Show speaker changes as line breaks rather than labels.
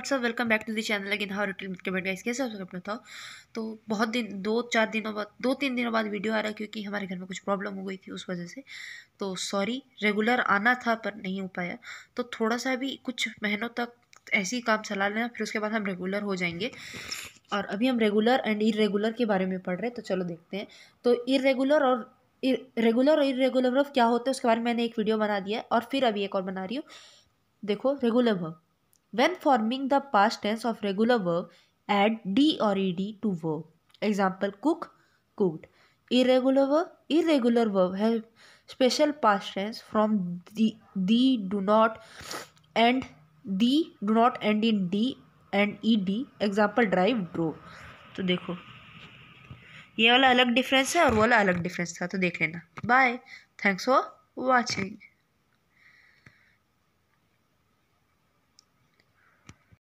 WhatsApp welcome back to the channel लेकिन how रिटिल मिट के बैठ गाइस कैसे आप सब अपना था तो बहुत दिन दो चार दिनों बाद दो तीन दिनों बाद वीडियो आ रहा है क्योंकि हमारे घर में कुछ प्रॉब्लम हो गई थी उस वजह से तो सॉरी रेगुलर आना था पर नहीं हो पाया तो थोड़ा सा भी कुछ महीनों तक ऐसे ही काम चला लेना फिर उसके बाद हम रेगुलर हो जाएंगे और अभी हम रेगुलर एंड इरेगुलर के बारे में पढ़ रहे हैं तो चलो देखते हैं तो इरेगुलर और रेगुलर और इरेगुलर वर्ब क्या होते हैं उसके बारे में मैंने एक वीडियो बना दिया है और फिर अभी एक और बना रही हूँ देखो regular verb When forming the past tense of regular verb, add d or ed to verb. Example cook, cooked. Irregular verb, irregular verb have special past tense from the, the do not and the do not end in d end E D example drive drove तो देखो ये वाला अलग difference है और वो वाला अलग डिफरेंस था तो देख लेना बाय थैंक्स फॉर वॉचिंग